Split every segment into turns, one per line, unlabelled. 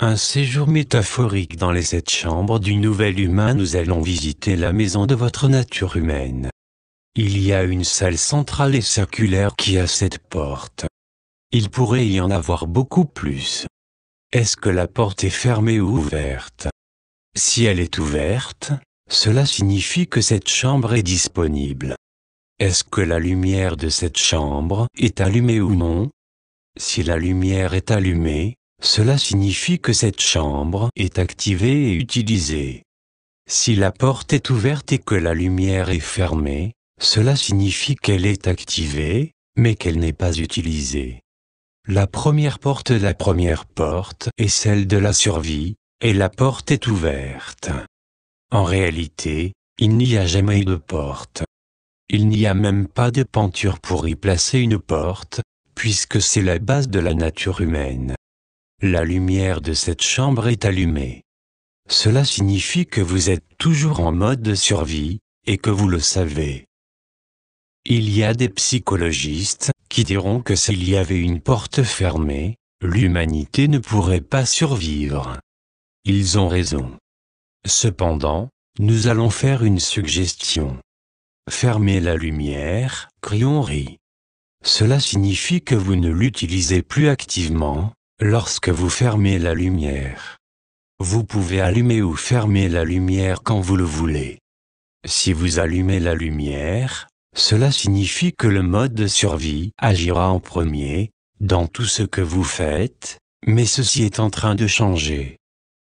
Un séjour métaphorique dans les sept chambres du nouvel humain nous allons visiter la maison de votre nature humaine. Il y a une salle centrale et circulaire qui a cette porte. Il pourrait y en avoir beaucoup plus. Est-ce que la porte est fermée ou ouverte Si elle est ouverte, cela signifie que cette chambre est disponible. Est-ce que la lumière de cette chambre est allumée ou non Si la lumière est allumée, cela signifie que cette chambre est activée et utilisée. Si la porte est ouverte et que la lumière est fermée, cela signifie qu'elle est activée, mais qu'elle n'est pas utilisée. La première porte La première porte est celle de la survie, et la porte est ouverte. En réalité, il n'y a jamais eu de porte. Il n'y a même pas de penture pour y placer une porte, puisque c'est la base de la nature humaine. La lumière de cette chambre est allumée. Cela signifie que vous êtes toujours en mode de survie, et que vous le savez. Il y a des psychologistes qui diront que s'il y avait une porte fermée, l'humanité ne pourrait pas survivre. Ils ont raison. Cependant, nous allons faire une suggestion. Fermez la lumière, crions-y. Cela signifie que vous ne l'utilisez plus activement, Lorsque vous fermez la lumière, vous pouvez allumer ou fermer la lumière quand vous le voulez. Si vous allumez la lumière, cela signifie que le mode de survie agira en premier, dans tout ce que vous faites, mais ceci est en train de changer.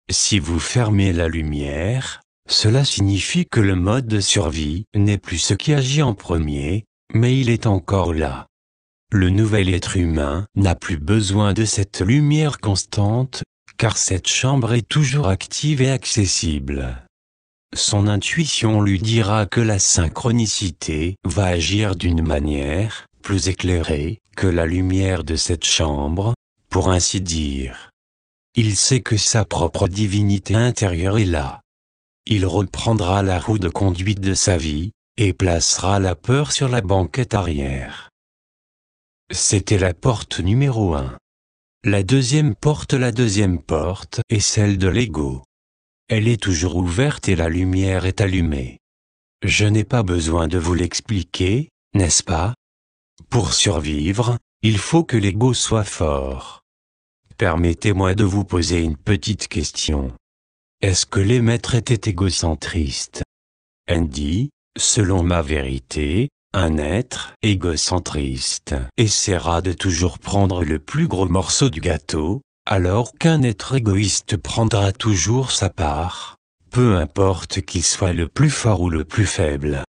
Si vous fermez la lumière, cela signifie que le mode de survie n'est plus ce qui agit en premier, mais il est encore là le nouvel être humain n'a plus besoin de cette lumière constante, car cette chambre est toujours active et accessible. Son intuition lui dira que la synchronicité va agir d'une manière plus éclairée que la lumière de cette chambre, pour ainsi dire. Il sait que sa propre divinité intérieure est là. Il reprendra la roue de conduite de sa vie, et placera la peur sur la banquette arrière. C'était la porte numéro 1. La deuxième porte, la deuxième porte, est celle de l'ego. Elle est toujours ouverte et la lumière est allumée. Je n'ai pas besoin de vous l'expliquer, n'est-ce pas Pour survivre, il faut que l'ego soit fort. Permettez-moi de vous poser une petite question. Est-ce que les maîtres étaient égocentristes Andy, selon ma vérité, un être égocentriste essaiera de toujours prendre le plus gros morceau du gâteau, alors qu'un être égoïste prendra toujours sa part, peu importe qu'il soit le plus fort ou le plus faible.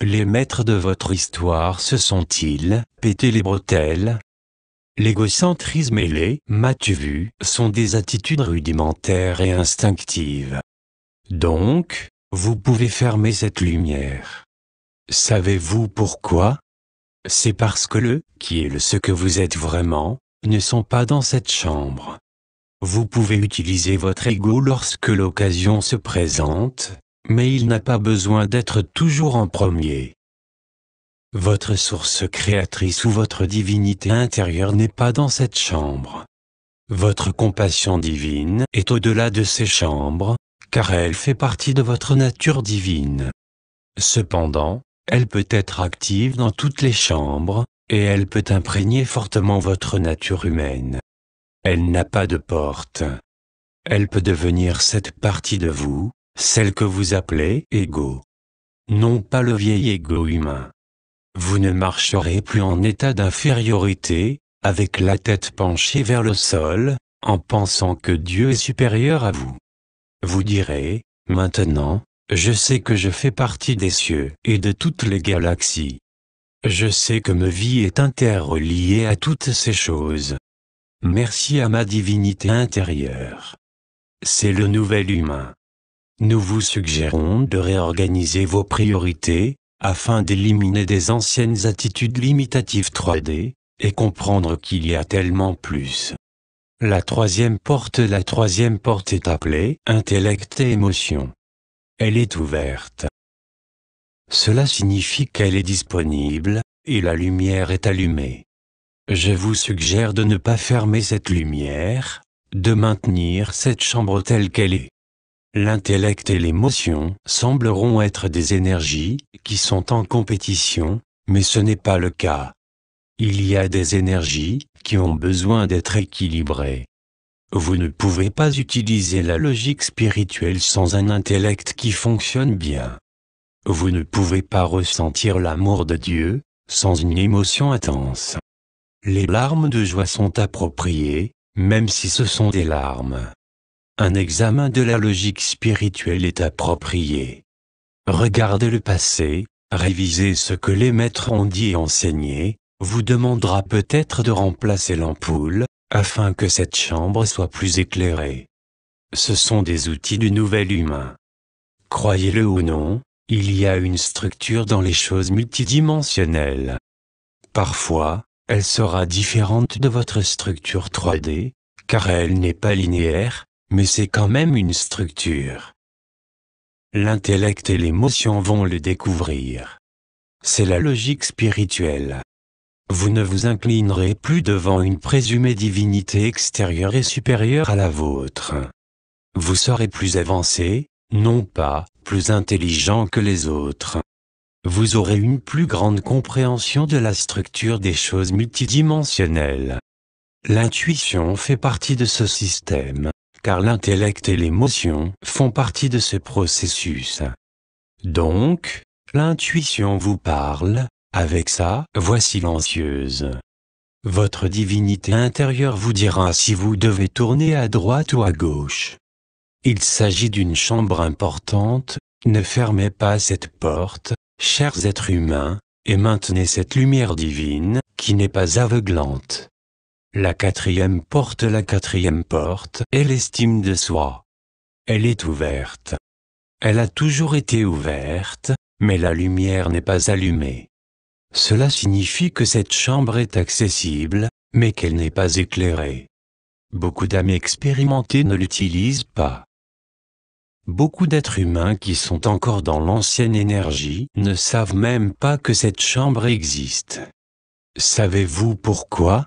Les maîtres de votre histoire se sont-ils pété les bretelles L'égocentrisme et les m'as-tu vu sont des attitudes rudimentaires et instinctives. Donc, vous pouvez fermer cette lumière. Savez-vous pourquoi C'est parce que le qui est le ce que vous êtes vraiment ne sont pas dans cette chambre. Vous pouvez utiliser votre ego lorsque l'occasion se présente, mais il n'a pas besoin d'être toujours en premier. Votre source créatrice ou votre divinité intérieure n'est pas dans cette chambre. Votre compassion divine est au-delà de ces chambres, car elle fait partie de votre nature divine. Cependant, elle peut être active dans toutes les chambres, et elle peut imprégner fortement votre nature humaine. Elle n'a pas de porte. Elle peut devenir cette partie de vous, celle que vous appelez égo. Non pas le vieil égo humain. Vous ne marcherez plus en état d'infériorité, avec la tête penchée vers le sol, en pensant que Dieu est supérieur à vous. Vous direz, maintenant, je sais que je fais partie des cieux et de toutes les galaxies. Je sais que ma vie est interreliée à toutes ces choses. Merci à ma divinité intérieure. C'est le nouvel humain. Nous vous suggérons de réorganiser vos priorités, afin d'éliminer des anciennes attitudes limitatives 3D, et comprendre qu'il y a tellement plus. La troisième porte La troisième porte est appelée intellect et émotion. Elle est ouverte. Cela signifie qu'elle est disponible, et la lumière est allumée. Je vous suggère de ne pas fermer cette lumière, de maintenir cette chambre telle qu'elle est. L'intellect et l'émotion sembleront être des énergies qui sont en compétition, mais ce n'est pas le cas. Il y a des énergies qui ont besoin d'être équilibrées. Vous ne pouvez pas utiliser la logique spirituelle sans un intellect qui fonctionne bien. Vous ne pouvez pas ressentir l'amour de Dieu, sans une émotion intense. Les larmes de joie sont appropriées, même si ce sont des larmes. Un examen de la logique spirituelle est approprié. Regardez le passé, révisez ce que les maîtres ont dit et enseigné, vous demandera peut-être de remplacer l'ampoule, afin que cette chambre soit plus éclairée. Ce sont des outils du nouvel humain. Croyez-le ou non, il y a une structure dans les choses multidimensionnelles. Parfois, elle sera différente de votre structure 3D, car elle n'est pas linéaire, mais c'est quand même une structure. L'intellect et l'émotion vont le découvrir. C'est la logique spirituelle vous ne vous inclinerez plus devant une présumée divinité extérieure et supérieure à la vôtre. Vous serez plus avancé, non pas plus intelligent que les autres. Vous aurez une plus grande compréhension de la structure des choses multidimensionnelles. L'intuition fait partie de ce système, car l'intellect et l'émotion font partie de ce processus. Donc, l'intuition vous parle, avec sa voix silencieuse, votre divinité intérieure vous dira si vous devez tourner à droite ou à gauche. Il s'agit d'une chambre importante, ne fermez pas cette porte, chers êtres humains, et maintenez cette lumière divine, qui n'est pas aveuglante. La quatrième porte La quatrième porte est l'estime de soi. Elle est ouverte. Elle a toujours été ouverte, mais la lumière n'est pas allumée. Cela signifie que cette chambre est accessible, mais qu'elle n'est pas éclairée. Beaucoup d'âmes expérimentées ne l'utilisent pas. Beaucoup d'êtres humains qui sont encore dans l'ancienne énergie ne savent même pas que cette chambre existe. Savez-vous pourquoi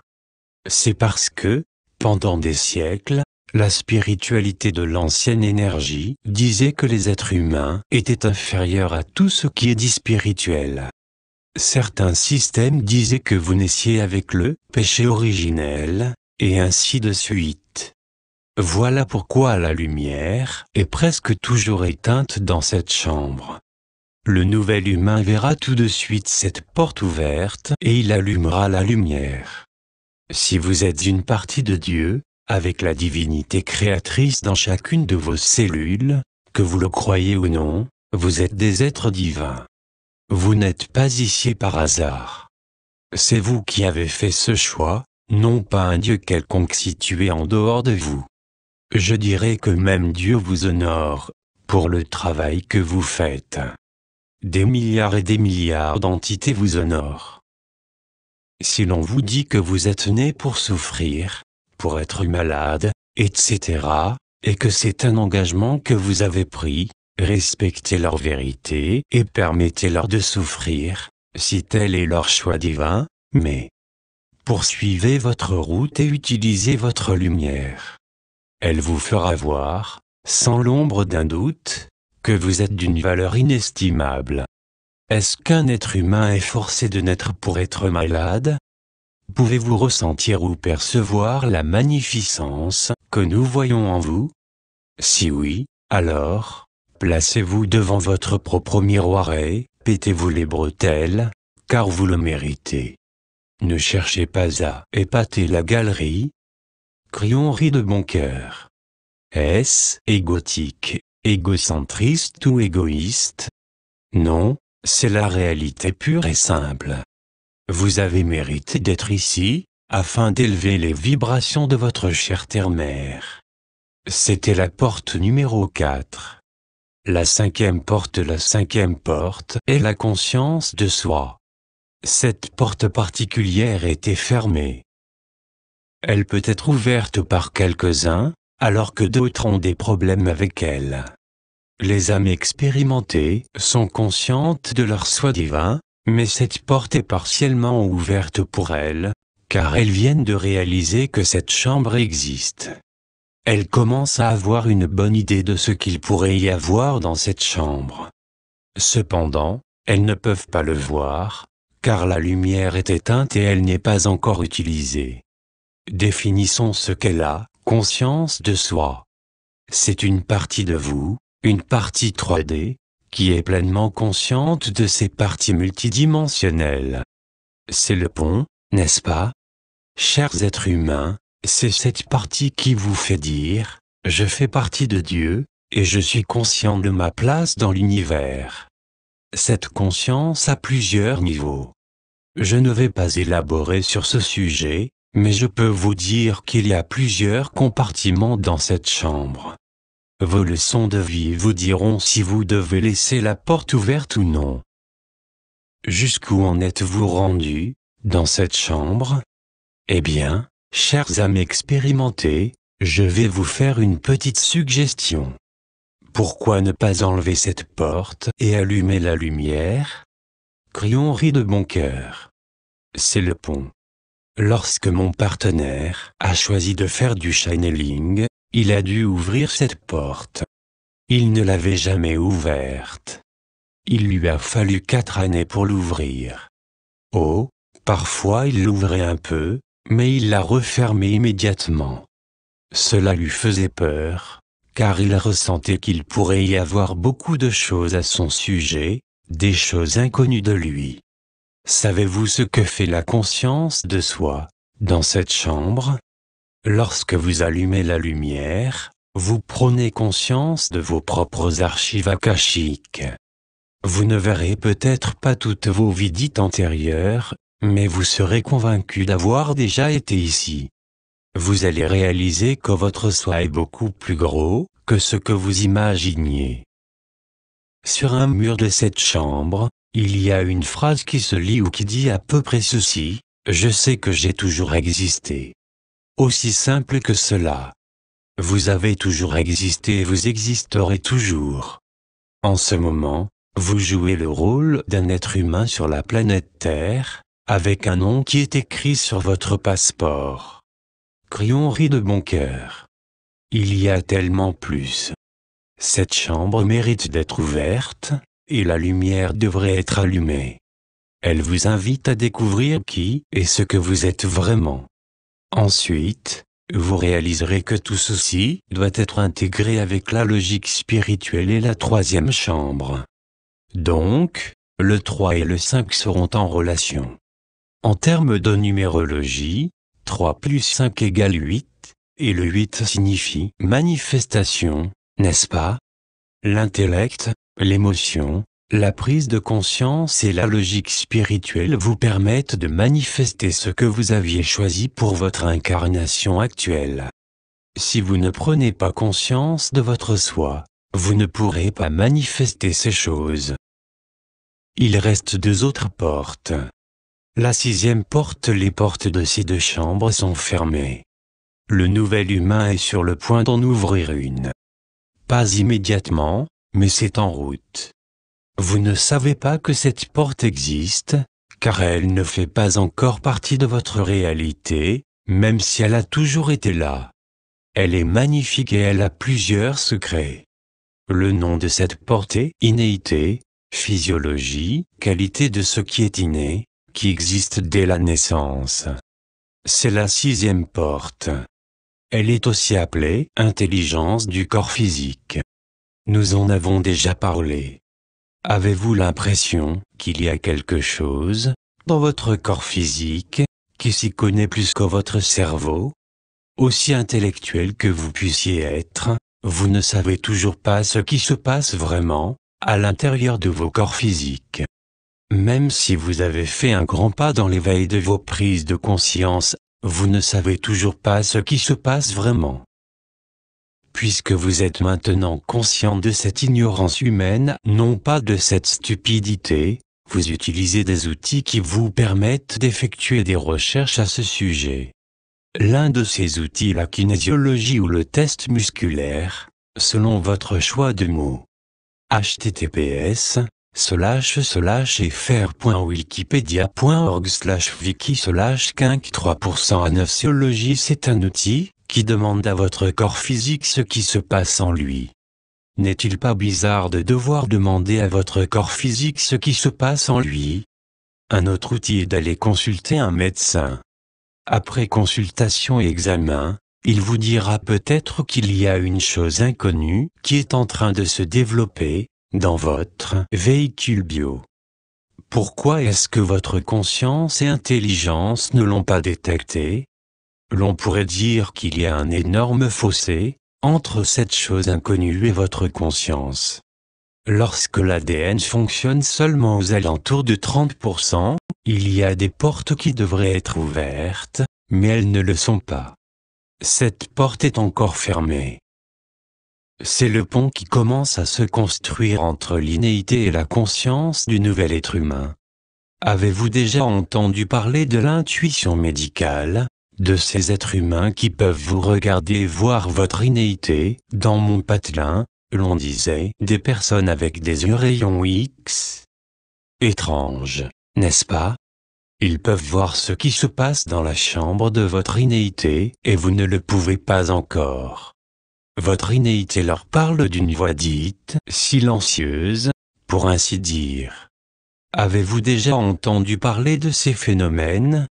C'est parce que, pendant des siècles, la spiritualité de l'ancienne énergie disait que les êtres humains étaient inférieurs à tout ce qui est dit spirituel. Certains systèmes disaient que vous naissiez avec le péché originel, et ainsi de suite. Voilà pourquoi la lumière est presque toujours éteinte dans cette chambre. Le nouvel humain verra tout de suite cette porte ouverte et il allumera la lumière. Si vous êtes une partie de Dieu, avec la divinité créatrice dans chacune de vos cellules, que vous le croyez ou non, vous êtes des êtres divins. Vous n'êtes pas ici par hasard. C'est vous qui avez fait ce choix, non pas un Dieu quelconque situé en dehors de vous. Je dirais que même Dieu vous honore, pour le travail que vous faites. Des milliards et des milliards d'entités vous honorent. Si l'on vous dit que vous êtes né pour souffrir, pour être malade, etc., et que c'est un engagement que vous avez pris, respectez leur vérité et permettez-leur de souffrir, si tel est leur choix divin, mais poursuivez votre route et utilisez votre lumière. Elle vous fera voir, sans l'ombre d'un doute, que vous êtes d'une valeur inestimable. Est-ce qu'un être humain est forcé de naître pour être malade Pouvez-vous ressentir ou percevoir la magnificence que nous voyons en vous Si oui, alors, Placez-vous devant votre propre miroir et pétez-vous les bretelles, car vous le méritez. Ne cherchez pas à épater la galerie. Crions rit de bon cœur. Est-ce égotique, égocentriste ou égoïste Non, c'est la réalité pure et simple. Vous avez mérité d'être ici, afin d'élever les vibrations de votre chère terre-mère. C'était la porte numéro 4. La cinquième porte La cinquième porte est la conscience de soi. Cette porte particulière était fermée. Elle peut être ouverte par quelques-uns, alors que d'autres ont des problèmes avec elle. Les âmes expérimentées sont conscientes de leur soi divin, mais cette porte est partiellement ouverte pour elles, car elles viennent de réaliser que cette chambre existe elle commence à avoir une bonne idée de ce qu'il pourrait y avoir dans cette chambre. Cependant, elles ne peuvent pas le voir, car la lumière est éteinte et elle n'est pas encore utilisée. Définissons ce qu'elle a conscience de soi. C'est une partie de vous, une partie 3D, qui est pleinement consciente de ses parties multidimensionnelles. C'est le pont, n'est-ce pas Chers êtres humains, c'est cette partie qui vous fait dire, je fais partie de Dieu, et je suis conscient de ma place dans l'univers. Cette conscience a plusieurs niveaux. Je ne vais pas élaborer sur ce sujet, mais je peux vous dire qu'il y a plusieurs compartiments dans cette chambre. Vos leçons de vie vous diront si vous devez laisser la porte ouverte ou non. Jusqu'où en êtes-vous rendu, dans cette chambre Eh bien, Chers âmes expérimentées, je vais vous faire une petite suggestion. Pourquoi ne pas enlever cette porte et allumer la lumière Crion rit de bon cœur. C'est le pont. Lorsque mon partenaire a choisi de faire du channeling, il a dû ouvrir cette porte. Il ne l'avait jamais ouverte. Il lui a fallu quatre années pour l'ouvrir. Oh, parfois il l'ouvrait un peu, mais il la refermait immédiatement. Cela lui faisait peur, car il ressentait qu'il pourrait y avoir beaucoup de choses à son sujet, des choses inconnues de lui. Savez-vous ce que fait la conscience de soi, dans cette chambre Lorsque vous allumez la lumière, vous prenez conscience de vos propres archives akashiques. Vous ne verrez peut-être pas toutes vos vidites antérieures, mais vous serez convaincu d'avoir déjà été ici. Vous allez réaliser que votre soi est beaucoup plus gros que ce que vous imaginiez. Sur un mur de cette chambre, il y a une phrase qui se lit ou qui dit à peu près ceci, Je sais que j'ai toujours existé. Aussi simple que cela. Vous avez toujours existé et vous existerez toujours. En ce moment, vous jouez le rôle d'un être humain sur la planète Terre, avec un nom qui est écrit sur votre passeport. Crion rit de bon cœur. Il y a tellement plus. Cette chambre mérite d'être ouverte, et la lumière devrait être allumée. Elle vous invite à découvrir qui et ce que vous êtes vraiment. Ensuite, vous réaliserez que tout ceci doit être intégré avec la logique spirituelle et la troisième chambre. Donc, le 3 et le 5 seront en relation. En termes de numérologie, 3 plus 5 égale 8, et le 8 signifie manifestation, n'est-ce pas L'intellect, l'émotion, la prise de conscience et la logique spirituelle vous permettent de manifester ce que vous aviez choisi pour votre incarnation actuelle. Si vous ne prenez pas conscience de votre soi, vous ne pourrez pas manifester ces choses. Il reste deux autres portes. La sixième porte Les portes de ces deux chambres sont fermées. Le nouvel humain est sur le point d'en ouvrir une. Pas immédiatement, mais c'est en route. Vous ne savez pas que cette porte existe, car elle ne fait pas encore partie de votre réalité, même si elle a toujours été là. Elle est magnifique et elle a plusieurs secrets. Le nom de cette porte est Inéité », physiologie, qualité de ce qui est inné, qui existe dès la naissance. C'est la sixième porte. Elle est aussi appelée intelligence du corps physique. Nous en avons déjà parlé. Avez-vous l'impression qu'il y a quelque chose dans votre corps physique qui s'y connaît plus que votre cerveau Aussi intellectuel que vous puissiez être, vous ne savez toujours pas ce qui se passe vraiment à l'intérieur de vos corps physiques. Même si vous avez fait un grand pas dans l'éveil de vos prises de conscience, vous ne savez toujours pas ce qui se passe vraiment. Puisque vous êtes maintenant conscient de cette ignorance humaine, non pas de cette stupidité, vous utilisez des outils qui vous permettent d'effectuer des recherches à ce sujet. L'un de ces outils la kinésiologie ou le test musculaire, selon votre choix de mots. https slash slash fr.wikipedia.org slash wiki slash 3% à c'est un outil qui demande à votre corps physique ce qui se passe en lui. N'est-il pas bizarre de devoir demander à votre corps physique ce qui se passe en lui Un autre outil est d'aller consulter un médecin. Après consultation et examen, il vous dira peut-être qu'il y a une chose inconnue qui est en train de se développer, dans votre véhicule bio. Pourquoi est-ce que votre conscience et intelligence ne l'ont pas détecté L'on pourrait dire qu'il y a un énorme fossé entre cette chose inconnue et votre conscience. Lorsque l'ADN fonctionne seulement aux alentours de 30%, il y a des portes qui devraient être ouvertes, mais elles ne le sont pas. Cette porte est encore fermée. C'est le pont qui commence à se construire entre l'inéité et la conscience du nouvel être humain. Avez-vous déjà entendu parler de l'intuition médicale, de ces êtres humains qui peuvent vous regarder et voir votre inéité Dans mon patelin, l'on disait des personnes avec des yeux rayons X. Étrange, n'est-ce pas Ils peuvent voir ce qui se passe dans la chambre de votre inéité et vous ne le pouvez pas encore. Votre inéité leur parle d'une voix dite, silencieuse, pour ainsi dire. Avez-vous déjà entendu parler de ces phénomènes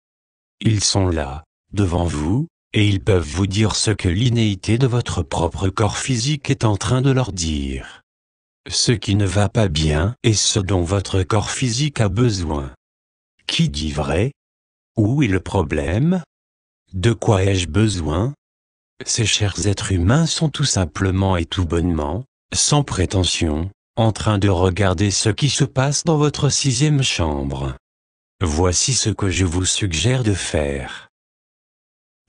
Ils sont là, devant vous, et ils peuvent vous dire ce que l'inéité de votre propre corps physique est en train de leur dire. Ce qui ne va pas bien et ce dont votre corps physique a besoin. Qui dit vrai Où est le problème De quoi ai-je besoin ces chers êtres humains sont tout simplement et tout bonnement, sans prétention, en train de regarder ce qui se passe dans votre sixième chambre. Voici ce que je vous suggère de faire.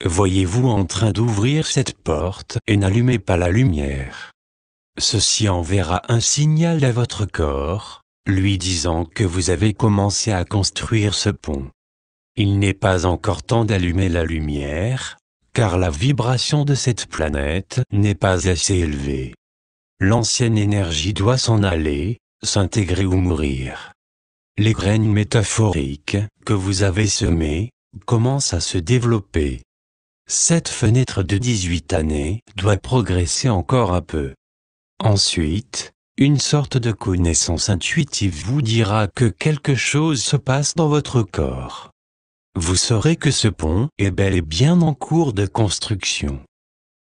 Voyez-vous en train d'ouvrir cette porte et n'allumez pas la lumière. Ceci enverra un signal à votre corps, lui disant que vous avez commencé à construire ce pont. Il n'est pas encore temps d'allumer la lumière, car la vibration de cette planète n'est pas assez élevée. L'ancienne énergie doit s'en aller, s'intégrer ou mourir. Les graines métaphoriques que vous avez semées commencent à se développer. Cette fenêtre de 18 années doit progresser encore un peu. Ensuite, une sorte de connaissance intuitive vous dira que quelque chose se passe dans votre corps vous saurez que ce pont est bel et bien en cours de construction.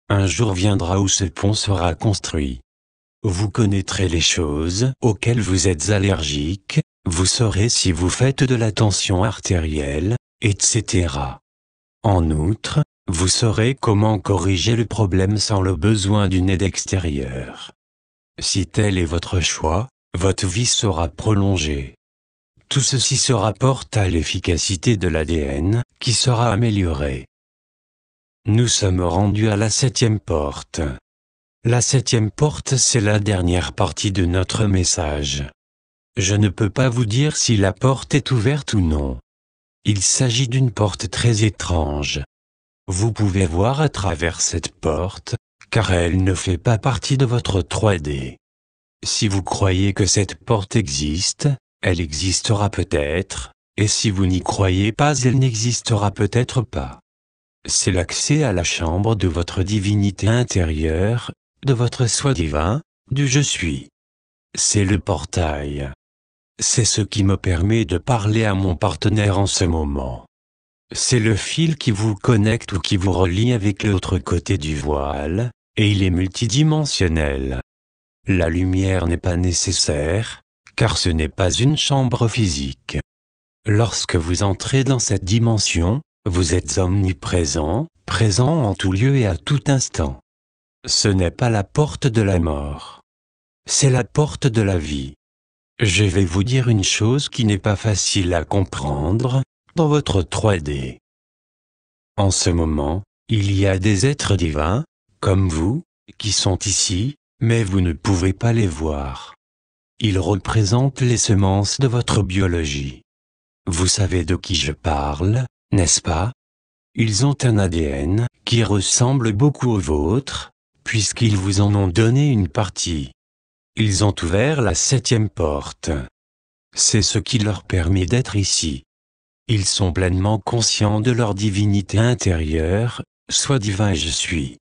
Un jour viendra où ce pont sera construit. Vous connaîtrez les choses auxquelles vous êtes allergique, vous saurez si vous faites de la tension artérielle, etc. En outre, vous saurez comment corriger le problème sans le besoin d'une aide extérieure. Si tel est votre choix, votre vie sera prolongée. Tout ceci se rapporte à l'efficacité de l'ADN, qui sera améliorée. Nous sommes rendus à la septième porte. La septième porte, c'est la dernière partie de notre message. Je ne peux pas vous dire si la porte est ouverte ou non. Il s'agit d'une porte très étrange. Vous pouvez voir à travers cette porte, car elle ne fait pas partie de votre 3D. Si vous croyez que cette porte existe, elle existera peut-être, et si vous n'y croyez pas elle n'existera peut-être pas. C'est l'accès à la chambre de votre divinité intérieure, de votre soi divin, du je suis. C'est le portail. C'est ce qui me permet de parler à mon partenaire en ce moment. C'est le fil qui vous connecte ou qui vous relie avec l'autre côté du voile, et il est multidimensionnel. La lumière n'est pas nécessaire, car ce n'est pas une chambre physique. Lorsque vous entrez dans cette dimension, vous êtes omniprésent, présent en tout lieu et à tout instant. Ce n'est pas la porte de la mort. C'est la porte de la vie. Je vais vous dire une chose qui n'est pas facile à comprendre, dans votre 3D. En ce moment, il y a des êtres divins, comme vous, qui sont ici, mais vous ne pouvez pas les voir. Ils représentent les semences de votre biologie. Vous savez de qui je parle, n'est-ce pas Ils ont un ADN qui ressemble beaucoup au vôtre, puisqu'ils vous en ont donné une partie. Ils ont ouvert la septième porte. C'est ce qui leur permet d'être ici. Ils sont pleinement conscients de leur divinité intérieure, soit divin je suis.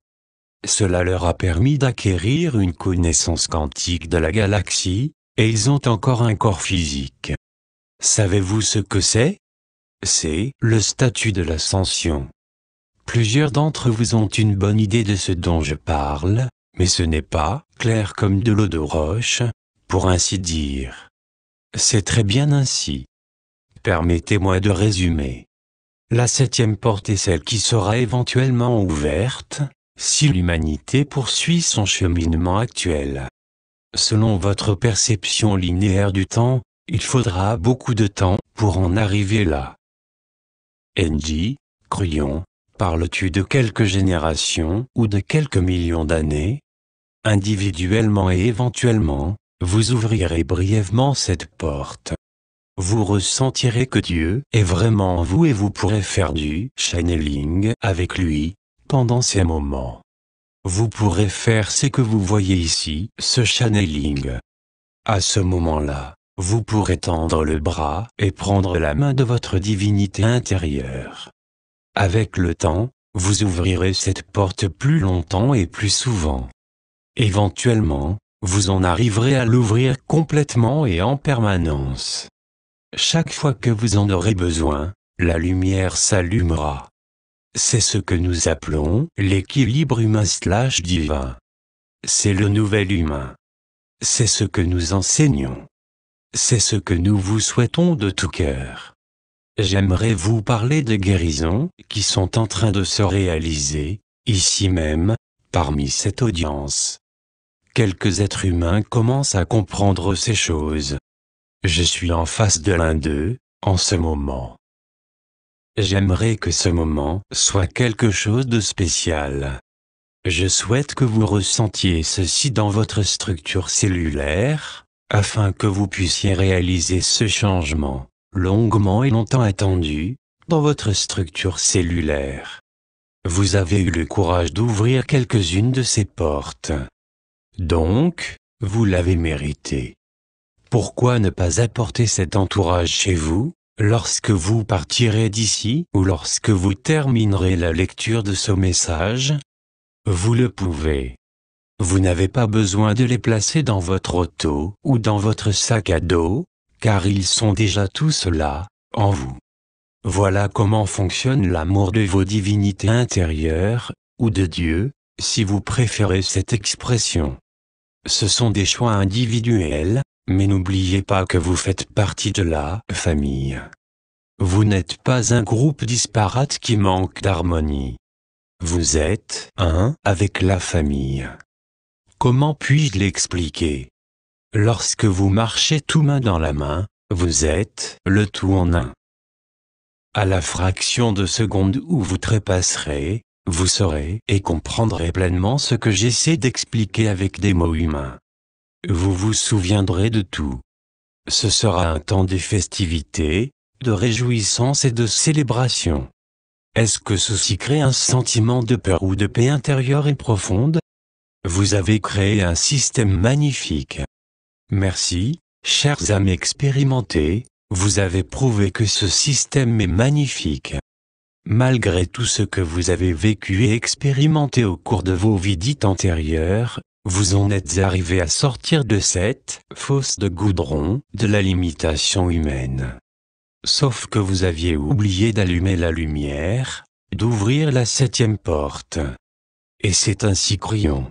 Cela leur a permis d'acquérir une connaissance quantique de la galaxie, et ils ont encore un corps physique. Savez-vous ce que c'est C'est le statut de l'ascension. Plusieurs d'entre vous ont une bonne idée de ce dont je parle, mais ce n'est pas clair comme de l'eau de roche, pour ainsi dire. C'est très bien ainsi. Permettez-moi de résumer. La septième porte est celle qui sera éventuellement ouverte, si l'humanité poursuit son cheminement actuel. Selon votre perception linéaire du temps, il faudra beaucoup de temps pour en arriver là. NG, Cruyon, parles-tu de quelques générations ou de quelques millions d'années Individuellement et éventuellement, vous ouvrirez brièvement cette porte. Vous ressentirez que Dieu est vraiment vous et vous pourrez faire du channeling avec lui pendant ces moments vous pourrez faire ce que vous voyez ici, ce channeling. À ce moment-là, vous pourrez tendre le bras et prendre la main de votre divinité intérieure. Avec le temps, vous ouvrirez cette porte plus longtemps et plus souvent. Éventuellement, vous en arriverez à l'ouvrir complètement et en permanence. Chaque fois que vous en aurez besoin, la lumière s'allumera. C'est ce que nous appelons l'équilibre humain/divin. slash C'est le nouvel humain. C'est ce que nous enseignons. C'est ce que nous vous souhaitons de tout cœur. J'aimerais vous parler des guérisons qui sont en train de se réaliser, ici même, parmi cette audience. Quelques êtres humains commencent à comprendre ces choses. Je suis en face de l'un d'eux, en ce moment. J'aimerais que ce moment soit quelque chose de spécial. Je souhaite que vous ressentiez ceci dans votre structure cellulaire, afin que vous puissiez réaliser ce changement, longuement et longtemps attendu, dans votre structure cellulaire. Vous avez eu le courage d'ouvrir quelques-unes de ces portes. Donc, vous l'avez mérité. Pourquoi ne pas apporter cet entourage chez vous Lorsque vous partirez d'ici ou lorsque vous terminerez la lecture de ce message, vous le pouvez. Vous n'avez pas besoin de les placer dans votre auto ou dans votre sac à dos, car ils sont déjà tous là, en vous. Voilà comment fonctionne l'amour de vos divinités intérieures, ou de Dieu, si vous préférez cette expression. Ce sont des choix individuels, mais n'oubliez pas que vous faites partie de la famille. Vous n'êtes pas un groupe disparate qui manque d'harmonie. Vous êtes un avec la famille. Comment puis-je l'expliquer Lorsque vous marchez tout main dans la main, vous êtes le tout en un. À la fraction de seconde où vous trépasserez, vous saurez et comprendrez pleinement ce que j'essaie d'expliquer avec des mots humains. Vous vous souviendrez de tout. Ce sera un temps de festivités, de réjouissance et de célébration. Est-ce que ceci crée un sentiment de peur ou de paix intérieure et profonde Vous avez créé un système magnifique. Merci, chers âmes expérimentés. vous avez prouvé que ce système est magnifique. Malgré tout ce que vous avez vécu et expérimenté au cours de vos vies dites antérieures, vous en êtes arrivé à sortir de cette fosse de goudron de la limitation humaine. Sauf que vous aviez oublié d'allumer la lumière, d'ouvrir la septième porte. Et c'est ainsi criant.